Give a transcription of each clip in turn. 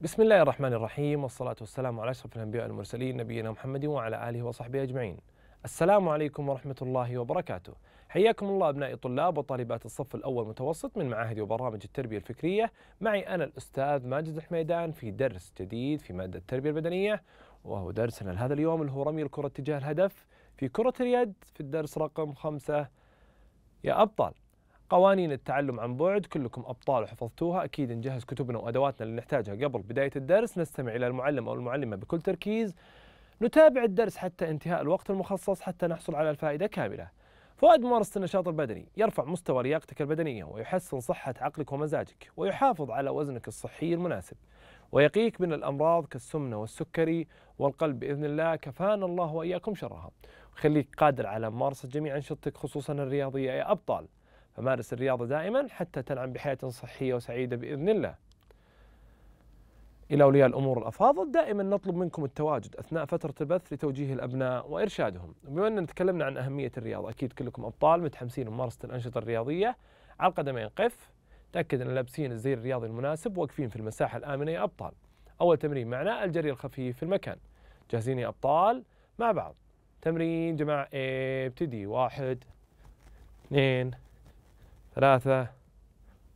بسم الله الرحمن الرحيم والصلاة والسلام على أشرف الأنبياء والمرسلين نبينا محمد وعلى آله وصحبه أجمعين السلام عليكم ورحمة الله وبركاته حياكم الله أبنائي طلاب وطالبات الصف الأول متوسط من معاهد وبرامج التربية الفكرية معي أنا الأستاذ ماجد الحميدان في درس جديد في مادة التربية البدنية وهو درسنا لهذا اليوم اللي هو رمي الكرة اتجاه الهدف في كرة اليد في الدرس رقم خمسة يا أبطال قوانين التعلم عن بعد كلكم أبطال وحفظتوها أكيد نجهز كتبنا وأدواتنا اللي نحتاجها قبل بداية الدرس نستمع إلى المعلم أو المعلمة بكل تركيز نتابع الدرس حتى انتهاء الوقت المخصص حتى نحصل على الفائدة كاملة فوائد ممارسة النشاط البدني يرفع مستوى لياقتك البدنية ويحسن صحة عقلك ومزاجك ويحافظ على وزنك الصحي المناسب ويقيك من الأمراض كالسمنة والسكري والقلب بإذن الله كفانا الله وإياكم شرها ويخليك قادر على ممارسة جميع أنشطتك خصوصا الرياضية يا أبطال فمارس الرياضة دائما حتى تنعم بحياة صحية وسعيدة بإذن الله إلى أولياء الأمور الأفاضل دائما نطلب منكم التواجد أثناء فترة البث لتوجيه الأبناء وإرشادهم بما أننا تكلمنا عن أهمية الرياضة أكيد كلكم أبطال متحمسين لممارسة الأنشطة الرياضية على القدمين قف تأكد أن لابسين الزي الرياضي المناسب واقفين في المساحة الآمنة يا أبطال أول تمرين معنا الجري الخفيف في المكان جاهزين يا أبطال مع بعض تمرين جماعة ابتدي واحد اثنين ثلاثة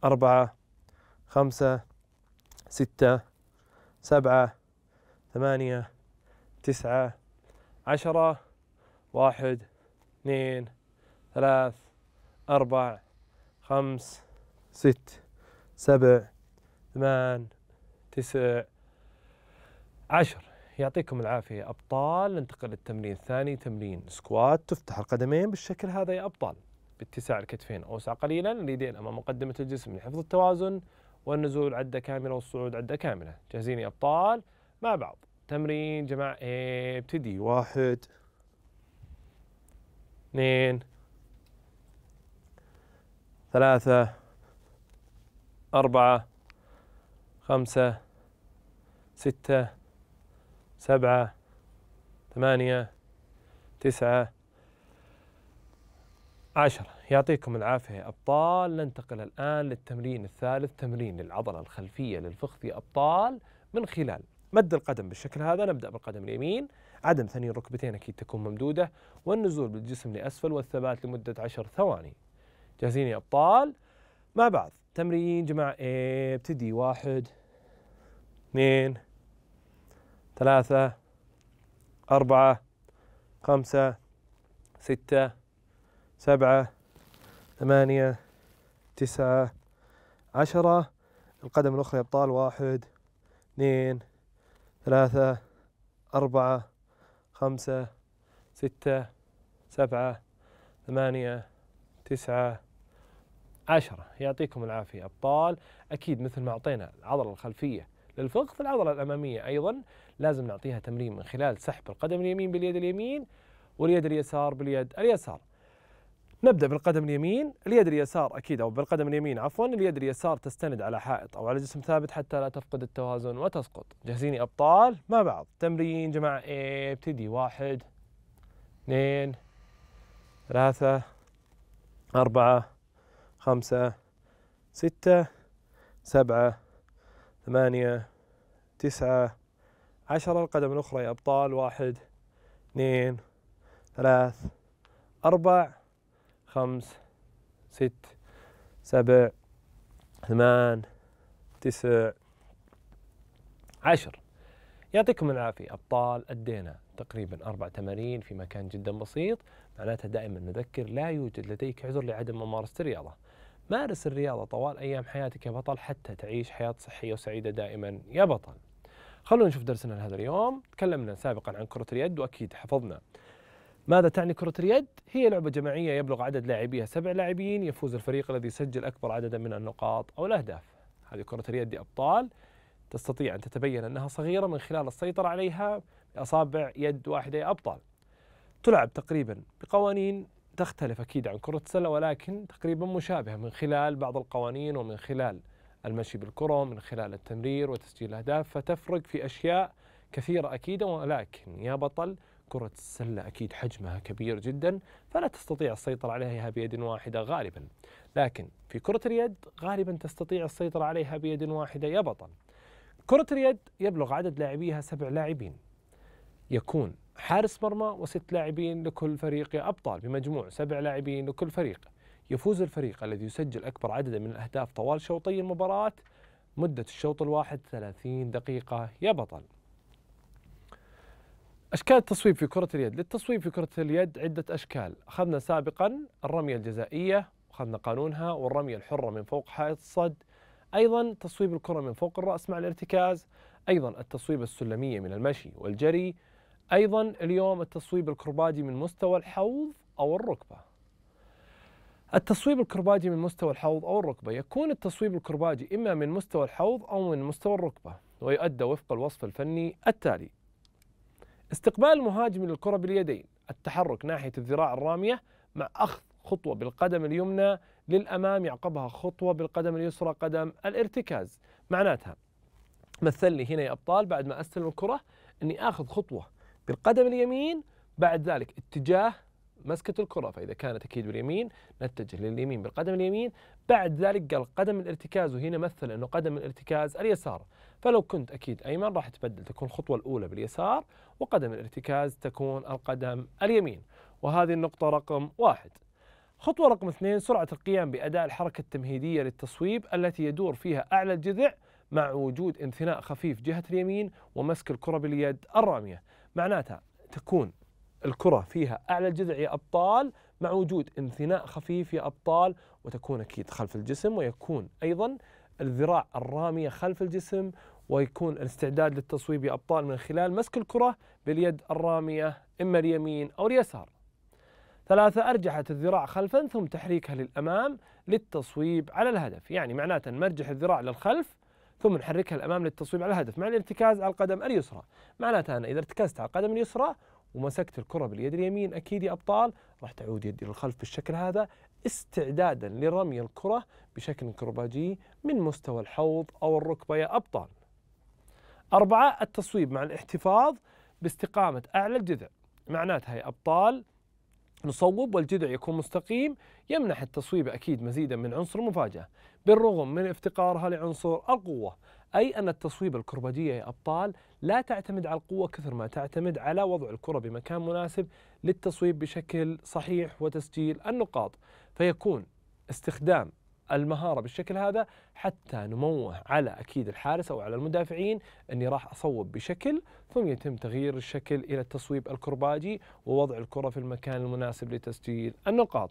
أربعة خمسة ستة سبعة ثمانية تسعة عشرة واحد اثنين ثلاث أربع خمس ست سبع ثمان تسع عشر يعطيكم العافية أبطال ننتقل للتمرين الثاني تمرين سكوات تفتح القدمين بالشكل هذا يا أبطال باتساع الكتفين أوسع قليلا اليدين أمام مقدمة الجسم لحفظ التوازن والنزول عدة كاملة والصعود عدة كاملة جاهزين يا أبطال مع بعض تمرين جماعة ابتدي واحد اثنين ثلاثة أربعة خمسة ستة سبعة ثمانية تسعة عشرة يعطيكم العافية أبطال ننتقل الآن للتمرين الثالث تمرين العضلة الخلفية للفخذ يا أبطال من خلال مد القدم بالشكل هذا نبدأ بالقدم اليمين عدم ثني الركبتين أكيد تكون ممدودة والنزول بالجسم لأسفل والثبات لمدة عشر ثواني جاهزين يا أبطال مع بعض تمرين جماعة إيه ابتدي واحد اثنين ثلاثة أربعة خمسة ستة سبعة ثمانية تسعة عشرة القدم الأخرى يا أبطال واحد اثنين ثلاثة أربعة خمسة ستة سبعة ثمانية تسعة عشرة يعطيكم العافية أبطال أكيد مثل ما أعطينا العضلة الخلفية للفخذ العضلة الأمامية أيضا لازم نعطيها تمرين من خلال سحب القدم اليمين باليد اليمين واليد اليسار باليد اليسار نبدا بالقدم اليمين اليد اليسار اكيد او بالقدم اليمين عفوا اليد اليسار تستند على حائط او على جسم ثابت حتى لا تفقد التوازن وتسقط جاهزين يا ابطال مع بعض تمرين جماعه ايه ابتدي واحد اثنين ثلاثة أربعة خمسة ستة سبعة ثمانية تسعة عشرة القدم الأخرى يا أبطال واحد اثنين ثلاث أربع خمس ست سبع ثمان تسع عشر يعطيكم العافية أبطال أدينا تقريبا أربع تمارين في مكان جدا بسيط معناتها دائما نذكر لا يوجد لديك عذر لعدم ممارسة الرياضة مارس الرياضة طوال أيام حياتك يا بطل حتى تعيش حياة صحية وسعيدة دائما يا بطل خلونا نشوف درسنا لهذا اليوم تكلمنا سابقا عن كرة اليد وأكيد حفظنا ماذا تعني كرة اليد؟ هي لعبة جماعية يبلغ عدد لاعبيها سبع لاعبين يفوز الفريق الذي يسجل أكبر عددا من النقاط أو الأهداف هذه كرة اليد أبطال تستطيع أن تتبين أنها صغيرة من خلال السيطرة عليها بأصابع يد واحدة يا أبطال تلعب تقريبا بقوانين تختلف أكيد عن كرة السلة ولكن تقريبا مشابهة من خلال بعض القوانين ومن خلال المشي بالكرة من خلال التمرير وتسجيل الأهداف فتفرق في أشياء كثيرة أكيد ولكن يا بطل كرة السلة أكيد حجمها كبير جدا فلا تستطيع السيطرة عليها بيد واحدة غالبا لكن في كرة اليد غالبا تستطيع السيطرة عليها بيد واحدة يا بطل كرة اليد يبلغ عدد لاعبيها سبع لاعبين يكون حارس مرمى وست لاعبين لكل فريق يا أبطال بمجموع سبع لاعبين لكل فريق يفوز الفريق الذي يسجل أكبر عدد من الأهداف طوال شوطي المباراة مدة الشوط الواحد 30 دقيقة يا بطل أشكال التصويب في كرة اليد للتصويب في كرة اليد عدة أشكال أخذنا سابقا الرمية الجزائية أخذنا قانونها والرمية الحرة من فوق حائط الصد أيضا تصويب الكرة من فوق الرأس مع الارتكاز أيضا التصويب السلمية من المشي والجري أيضا اليوم التصويب الكرباجي من مستوى الحوض أو الركبة التصويب الكرباجي من مستوى الحوض أو الركبة يكون التصويب الكرباجي إما من مستوى الحوض أو من مستوى الركبة ويؤدى وفق الوصف الفني التالي استقبال المهاجم للكرة باليدين التحرك ناحية الذراع الرامية مع أخذ خطوة بالقدم اليمنى للأمام يعقبها خطوة بالقدم اليسرى قدم الارتكاز معناتها مثل لي هنا يا أبطال بعد ما أستلم الكرة أني آخذ خطوة بالقدم اليمين بعد ذلك اتجاه مسكة الكرة فإذا كانت أكيد باليمين نتجه لليمين بالقدم اليمين بعد ذلك قال قدم الارتكاز وهنا مثل أنه قدم الارتكاز اليسار فلو كنت أكيد أيمن راح تبدل تكون الخطوة الأولى باليسار وقدم الارتكاز تكون القدم اليمين وهذه النقطة رقم واحد خطوة رقم اثنين سرعة القيام بأداء الحركة التمهيدية للتصويب التي يدور فيها أعلى الجذع مع وجود انثناء خفيف جهة اليمين ومسك الكرة باليد الرامية معناتها تكون الكرة فيها أعلى الجذع يا أبطال مع وجود انثناء خفيف يا أبطال وتكون أكيد خلف الجسم ويكون أيضا الذراع الرامية خلف الجسم ويكون الاستعداد للتصويب أبطال من خلال مسك الكرة باليد الرامية إما اليمين أو اليسار ثلاثة أرجحت الذراع خلفا ثم تحريكها للأمام للتصويب على الهدف يعني معناته نرجح الذراع للخلف ثم نحركها الأمام للتصويب على الهدف مع الارتكاز على القدم اليسرى معناته أنا إذا ارتكزت على القدم اليسرى ومسكت الكرة باليد اليمين أكيد يا أبطال راح تعود يدي للخلف بالشكل هذا استعدادا لرمي الكرة بشكل كرباجي من مستوى الحوض أو الركبة يا أبطال أربعة التصويب مع الاحتفاظ باستقامة أعلى الجذع معناتها يا أبطال نصوب والجذع يكون مستقيم يمنح التصويب أكيد مزيدا من عنصر المفاجأة بالرغم من افتقارها لعنصر القوة أي أن التصويب الكربجية يا أبطال لا تعتمد على القوة كثر ما تعتمد على وضع الكرة بمكان مناسب للتصويب بشكل صحيح وتسجيل النقاط فيكون استخدام المهاره بالشكل هذا حتى نموه على اكيد الحارس او على المدافعين اني راح اصوب بشكل ثم يتم تغيير الشكل الى التصويب الكرباجي ووضع الكره في المكان المناسب لتسجيل النقاط.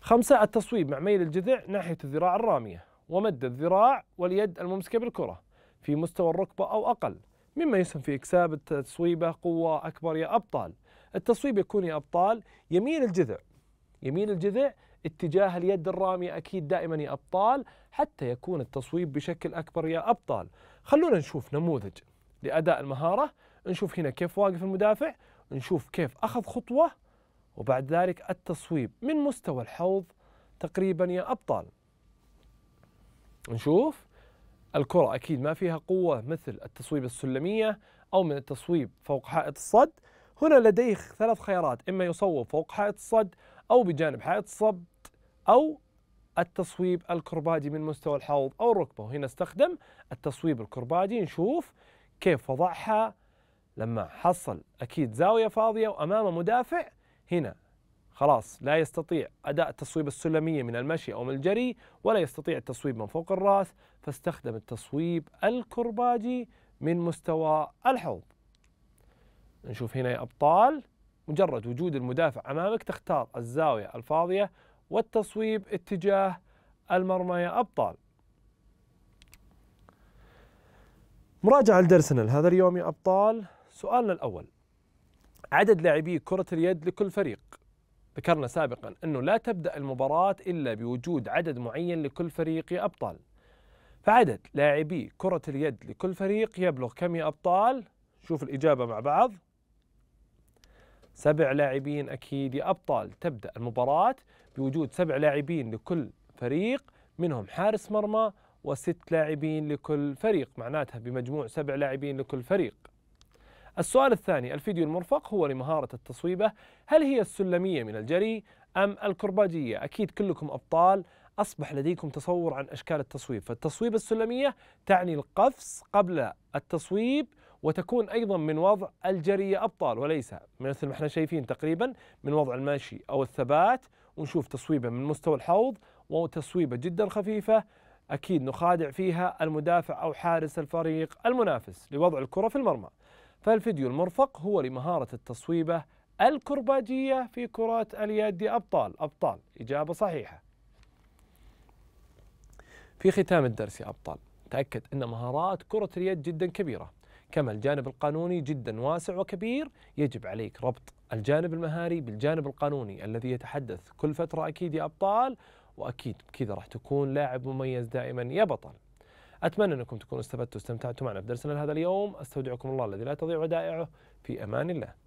خمسة التصويب مع ميل الجذع ناحية الذراع الرامية ومد الذراع واليد الممسكة بالكرة في مستوى الركبة أو أقل مما يسهم في إكساب التصويبة قوة أكبر يا أبطال التصويب يكون يا أبطال يميل الجذع يميل الجذع اتجاه اليد الرامي أكيد دائما يا أبطال حتى يكون التصويب بشكل أكبر يا أبطال خلونا نشوف نموذج لأداء المهارة نشوف هنا كيف واقف المدافع نشوف كيف أخذ خطوة وبعد ذلك التصويب من مستوى الحوض تقريبا يا أبطال نشوف الكرة أكيد ما فيها قوة مثل التصويب السلمية أو من التصويب فوق حائط الصد هنا لديه ثلاث خيارات إما يصوب فوق حائط الصد أو بجانب حائط الصد أو التصويب الكربادي من مستوى الحوض أو الركبة وهنا استخدم التصويب الكربادي نشوف كيف وضعها لما حصل أكيد زاوية فاضية وأمامه مدافع هنا خلاص لا يستطيع أداء التصويب السلمية من المشي أو من الجري ولا يستطيع التصويب من فوق الرأس فاستخدم التصويب الكرباجي من مستوى الحوض نشوف هنا يا أبطال مجرد وجود المدافع أمامك تختار الزاوية الفاضية والتصويب اتجاه المرمى يا أبطال مراجعة لدرسنا لهذا اليوم يا أبطال سؤالنا الأول عدد لاعبي كرة اليد لكل فريق ذكرنا سابقا أنه لا تبدأ المباراة إلا بوجود عدد معين لكل فريق يا أبطال فعدد لاعبي كرة اليد لكل فريق يبلغ كم يا أبطال؟ شوف الإجابة مع بعض سبع لاعبين أكيد يا أبطال تبدأ المباراة بوجود سبع لاعبين لكل فريق منهم حارس مرمى وست لاعبين لكل فريق معناتها بمجموع سبع لاعبين لكل فريق السؤال الثاني الفيديو المرفق هو لمهارة التصويبة هل هي السلمية من الجري أم الكرباجية أكيد كلكم أبطال أصبح لديكم تصور عن أشكال التصويب فالتصويب السلمية تعني القفز قبل التصويب وتكون أيضا من وضع الجري أبطال وليس مثل ما احنا شايفين تقريبا من وضع المشي أو الثبات ونشوف تصويبة من مستوى الحوض وتصويبة جدا خفيفة أكيد نخادع فيها المدافع أو حارس الفريق المنافس لوضع الكرة في المرمى فالفيديو المرفق هو لمهارة التصويبة الكرباجية في كرات اليد أبطال أبطال إجابة صحيحة في ختام الدرس يا أبطال تأكد أن مهارات كرة اليد جدا كبيرة كما الجانب القانوني جدا واسع وكبير يجب عليك ربط الجانب المهاري بالجانب القانوني الذي يتحدث كل فترة أكيد يا أبطال وأكيد كذا راح تكون لاعب مميز دائما يا بطل أتمنى أنكم تكونوا استفدتوا واستمتعتوا معنا في درسنا لهذا اليوم أستودعكم الله الذي لا تضيع ودائعه في أمان الله